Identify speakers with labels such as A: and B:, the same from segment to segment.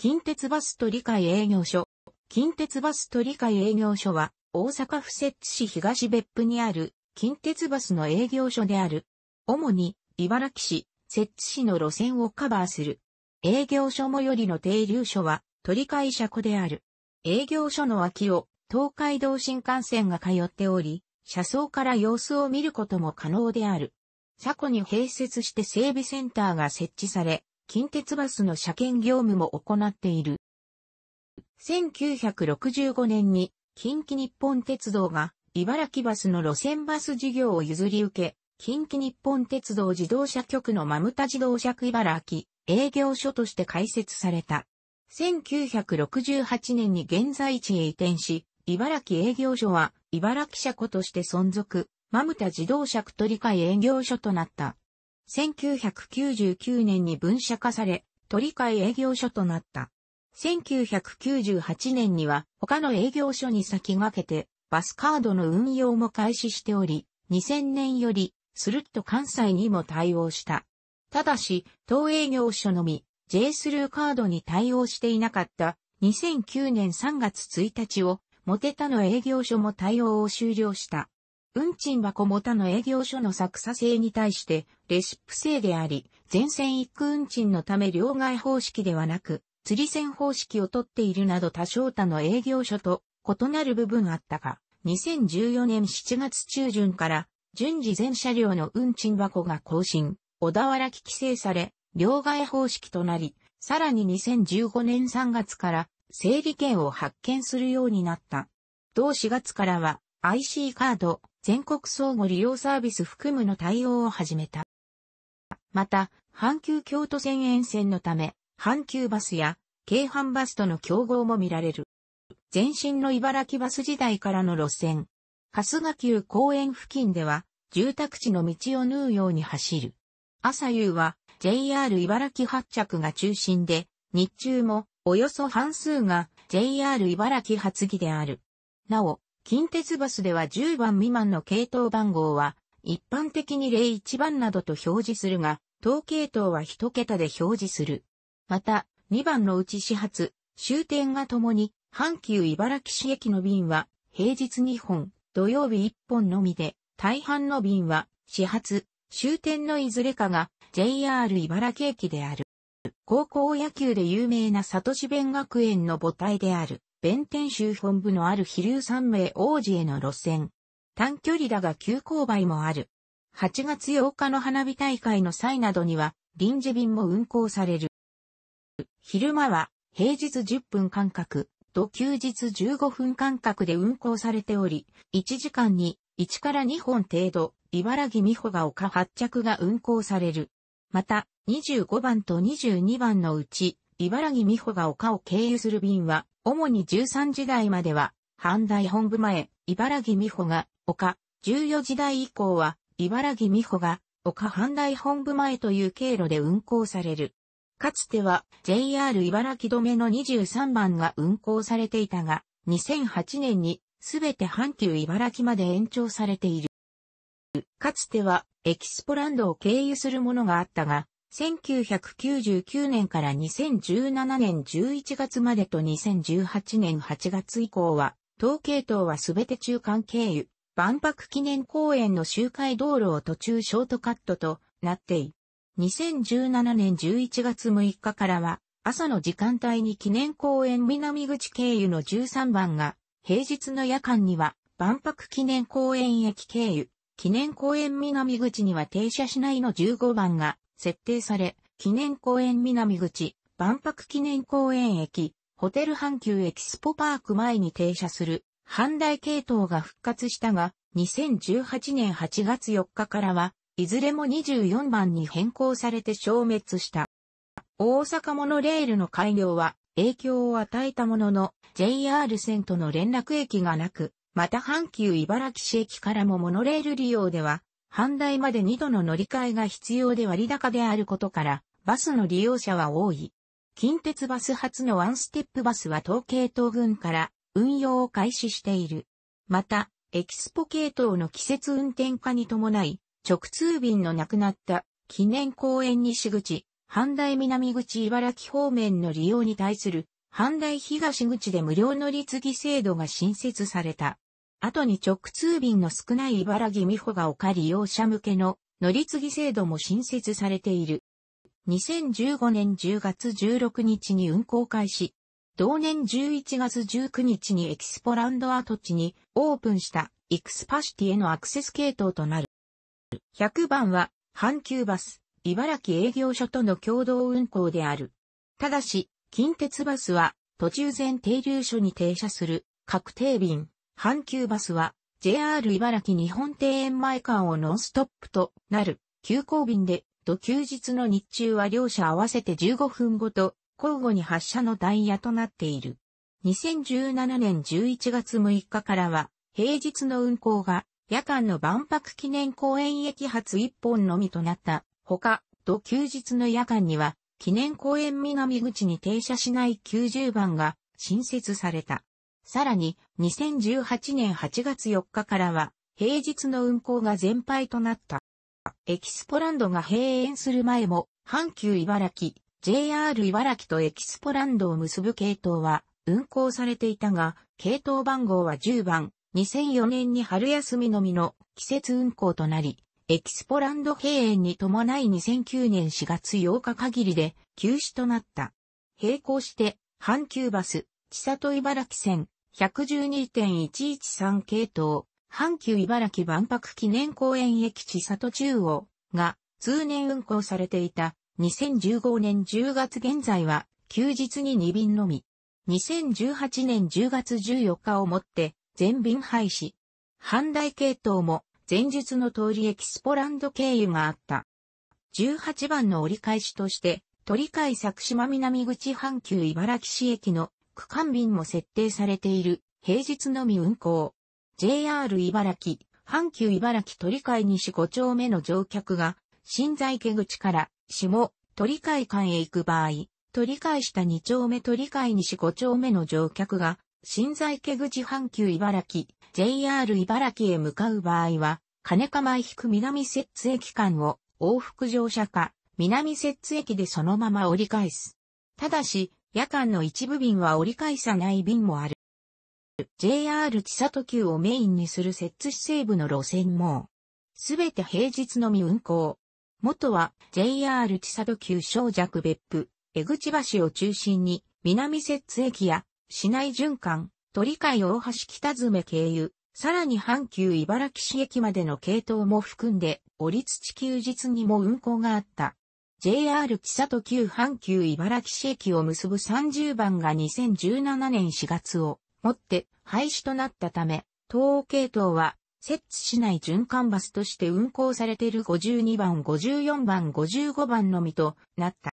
A: 近鉄バス取替営業所。近鉄バス取替営業所は、大阪府摂津市東別府にある、近鉄バスの営業所である。主に、茨城市、摂津市の路線をカバーする。営業所最寄りの停留所は、取り替え車庫である。営業所の脇を、東海道新幹線が通っており、車窓から様子を見ることも可能である。車庫に併設して整備センターが設置され、近鉄バスの車検業務も行っている。1965年に近畿日本鉄道が茨城バスの路線バス事業を譲り受け、近畿日本鉄道自動車局のマムタ自動車区茨城営業所として開設された。1968年に現在地へ移転し、茨城営業所は茨城車庫として存続、マムタ自動車区取り替え営業所となった。1999年に分社化され、取り替え営業所となった。1998年には他の営業所に先駆けてバスカードの運用も開始しており、2000年よりスルッと関西にも対応した。ただし、当営業所のみ J スルーカードに対応していなかった2009年3月1日をモテたの営業所も対応を終了した。運賃箱も他の営業所の作作制に対してレシップ制であり、全線一区運賃のため両替方式ではなく、釣り線方式をとっているなど多少他の営業所と異なる部分あったが、2014年7月中旬から順次全車両の運賃箱が更新、小田原機規制され、両替方式となり、さらに2015年3月から整理券を発券するようになった。同4月からは IC カード、全国相互利用サービス含むの対応を始めた。また、阪急京都線沿線のため、阪急バスや京阪バスとの競合も見られる。前身の茨城バス時代からの路線、春日急公園付近では、住宅地の道を縫うように走る。朝夕は JR 茨城発着が中心で、日中もおよそ半数が JR 茨城発着である。なお、近鉄バスでは10番未満の系統番号は、一般的に01番などと表示するが、統系統は1桁で表示する。また、2番のうち始発、終点がともに、阪急茨城市駅の便は、平日2本、土曜日1本のみで、大半の便は、始発、終点のいずれかが、JR 茨城駅である。高校野球で有名な里志弁学園の母体である。弁天州本部のある飛竜三名王子への路線。短距離だが急勾配もある。8月8日の花火大会の際などには、臨時便も運行される。昼間は、平日10分間隔、と休日15分間隔で運行されており、1時間に1から2本程度、茨城美穂が丘発着が運行される。また、25番と22番のうち、茨城美穂が丘を経由する便は、主に13時台までは、阪大本部前、茨城美穂が丘、14時台以降は、茨城美穂が丘阪大本部前という経路で運行される。かつては JR 茨城止めの23番が運行されていたが、2008年にすべて阪急茨城まで延長されている。かつてはエキスポランドを経由するものがあったが、1999年から2017年11月までと2018年8月以降は、東系統はすべて中間経由、万博記念公園の周回道路を途中ショートカットとなってい、2017年11月6日からは、朝の時間帯に記念公園南口経由の13番が、平日の夜間には万博記念公園駅経由、記念公園南口には停車しないの15番が設定され、記念公園南口、万博記念公園駅、ホテル阪急エキスポパーク前に停車する、阪大系統が復活したが、2018年8月4日からは、いずれも24番に変更されて消滅した。大阪モノレールの開業は影響を与えたものの、JR 線との連絡駅がなく、また阪急茨城市駅からもモノレール利用では阪大まで2度の乗り換えが必要で割高であることから、バスの利用者は多い。近鉄バス発のワンステップバスは東京東軍から運用を開始している。また、エキスポ系統の季節運転化に伴い、直通便のなくなった記念公園西口、阪大南口茨城方面の利用に対する阪大東口で無料乗り継ぎ制度が新設された。後に直通便の少ない茨城美穂が丘利用者向けの乗り継ぎ制度も新設されている。2015年10月16日に運行開始。同年11月19日にエキスポランド跡地にオープンしたイクスパシティへのアクセス系統となる。100番は阪急バス、茨城営業所との共同運行である。ただし、近鉄バスは途中前停留所に停車する確定便。阪急バスは JR 茨城日本庭園前間をノンストップとなる急行便で、土休日の日中は両社合わせて15分ごと交互に発車のダイヤとなっている。2017年11月6日からは平日の運行が夜間の万博記念公園駅発1本のみとなったほか、土休日の夜間には記念公園南口に停車しない90番が新設された。さらに、2018年8月4日からは、平日の運行が全廃となった。エキスポランドが閉園する前も、阪急茨城、JR 茨城とエキスポランドを結ぶ系統は運行されていたが、系統番号は10番、2004年に春休みのみの季節運行となり、エキスポランド閉園に伴い2009年4月8日限りで休止となった。並行して、阪急バス、千里茨城線、112.113系統、阪急茨城万博記念公園駅地里中央が通年運行されていた2015年10月現在は休日に2便のみ。2018年10月14日をもって全便廃止。阪大系統も前述の通りエキスポランド経由があった。18番の折り返しとして、鳥海佐久島南口阪急茨城市駅の区間便も設定されている、平日のみ運行。JR 茨城、阪急茨城鳥海西5丁目の乗客が、新在家口から、下、鳥海間へ行く場合、鳥した2丁目鳥海西5丁目の乗客が、新在家口阪急茨城、JR 茨城へ向かう場合は、金釜引く南摂津駅間を往復乗車か、南摂津駅でそのまま折り返す。ただし、夜間の一部便は折り返さない便もある。JR 千里急をメインにする摂津市西部の路線も、すべて平日のみ運行。元は JR 千里急小弱別府、江口橋を中心に、南摂津駅や、市内循環、鳥海大橋北詰経由、さらに阪急茨城市駅までの系統も含んで、折り土休日にも運行があった。JR 千里旧阪急茨城市駅を結ぶ30番が2017年4月をもって廃止となったため、東欧系統は、摂津市内循環バスとして運行されている52番、54番、55番のみとなった。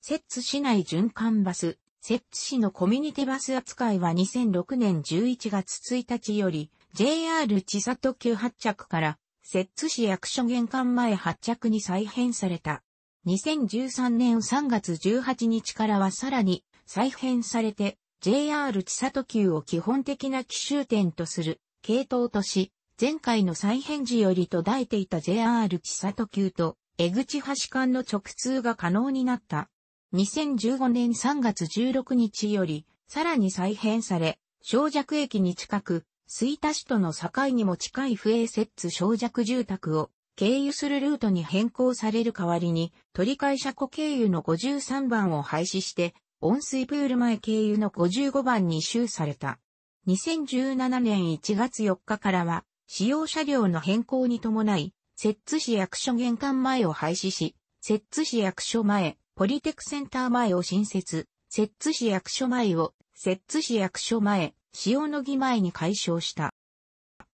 A: 摂津市内循環バス、摂津市のコミュニティバス扱いは2006年11月1日より JR 千里急発着から摂津市役所玄関前発着に再編された。2013年3月18日からはさらに再編されて JR 千里急を基本的な奇襲点とする系統とし、前回の再編時より途絶えていた JR 千里急と江口橋間の直通が可能になった。2015年3月16日より、さらに再編され、小弱駅に近く、吹田市との境にも近い不衛摂津小弱住宅を経由するルートに変更される代わりに、取え車庫経由の53番を廃止して、温水プール前経由の55番に周された。2017年1月4日からは、使用車両の変更に伴い、摂津市役所玄関前を廃止し、摂津市役所前、ポリテクセンター前を新設、摂津市役所前を、摂津市役所前、塩野木前に解消した。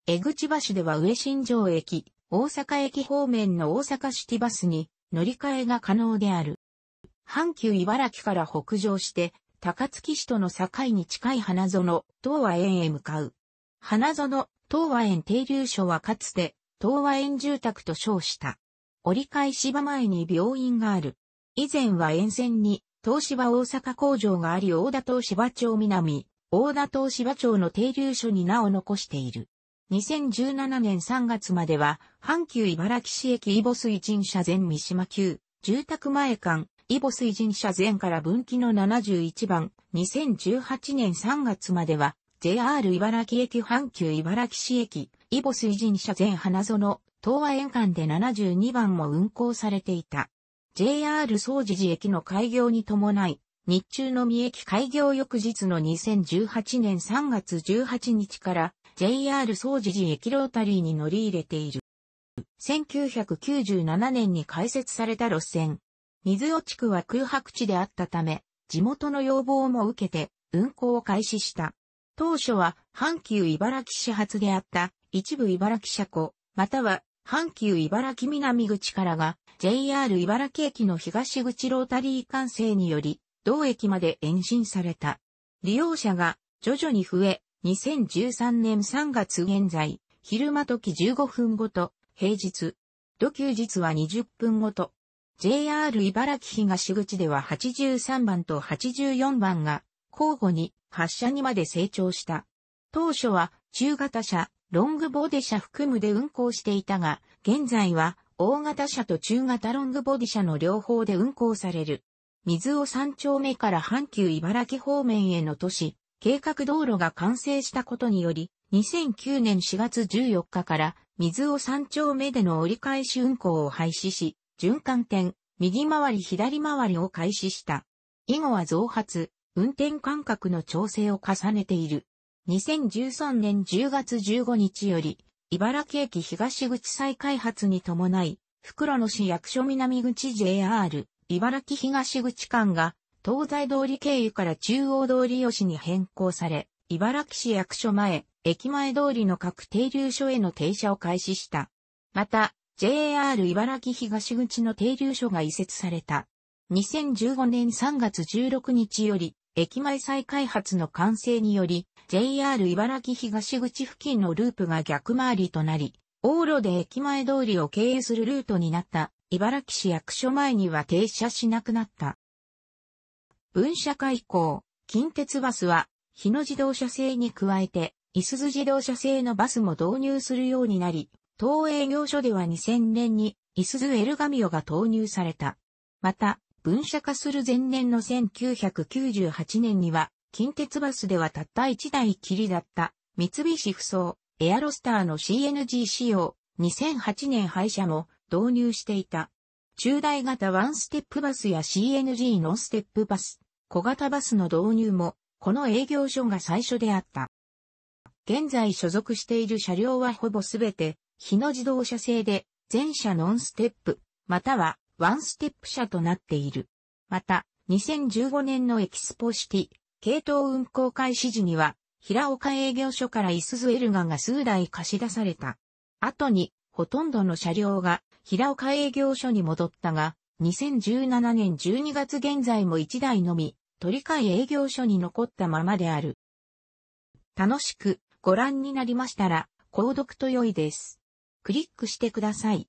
A: 江口橋では上新城駅、大阪駅方面の大阪シティバスに乗り換えが可能である。阪急茨城から北上して、高槻市との境に近い花園、東和園へ向かう。花園、東和園停留所はかつて、東和園住宅と称した。折り返し場前に病院がある。以前は沿線に、東芝大阪工場があり、大田東芝町南、大田東芝町の停留所に名を残している。2017年3月までは、阪急茨城市駅イボ水神社前三島急、住宅前間、イボ水神社前から分岐の71番、2018年3月までは、JR 茨城駅阪急茨城市駅、イボ水神社前花園、東和沿岸で72番も運行されていた。JR 総持寺駅の開業に伴い、日中の三駅開業翌日の2018年3月18日から JR 総持寺駅ロータリーに乗り入れている。1997年に開設された路線。水尾地区は空白地であったため、地元の要望も受けて運行を開始した。当初は阪急茨城始発であった一部茨城車庫、または阪急茨城南口からが JR 茨城駅の東口ロータリー完成により同駅まで延伸された。利用者が徐々に増え、2013年3月現在、昼間時15分ごと、平日、土休日は20分ごと。JR 茨城東口では83番と84番が交互に発車にまで成長した。当初は中型車、ロングボディ車含むで運行していたが、現在は大型車と中型ロングボディ車の両方で運行される。水を山丁目から阪急茨城方面への都市、計画道路が完成したことにより、2009年4月14日から水尾3丁目での折り返し運行を廃止し、循環点、右回り左回りを開始した。以後は増発、運転間隔の調整を重ねている。2013年10月15日より、茨城駅東口再開発に伴い、袋野市役所南口 JR、茨城東口間が東西通り経由から中央通り吉に変更され、茨城市役所前、駅前通りの各停留所への停車を開始した。また、JR 茨城東口の停留所が移設された。2015年3月16日より、駅前再開発の完成により、JR 茨城東口付近のループが逆回りとなり、往路で駅前通りを経由するルートになった、茨城市役所前には停車しなくなった。分社化以降、近鉄バスは、日野自動車製に加えて、いすゞ自動車製のバスも導入するようになり、東営業所では2000年に、いすゞエルガミオが投入された。また、分社化する前年の1998年には、近鉄バスではたった1台きりだった、三菱ふそう、エアロスターの CNG 仕様、2008年廃車も導入していた。中大型ワンステップバスや CNG ノンステップバス、小型バスの導入も、この営業所が最初であった。現在所属している車両はほぼすべて、日野自動車製で、全車ノンステップ、またはワンステップ車となっている。また、2015年のエキスポシティ、系統運行開始時には、平岡営業所からイスズエルガが数台貸し出された。後に、ほとんどの車両が平岡営業所に戻ったが、2017年12月現在も1台のみ取り替え営業所に残ったままである。楽しくご覧になりましたら、購読と良いです。クリックしてください。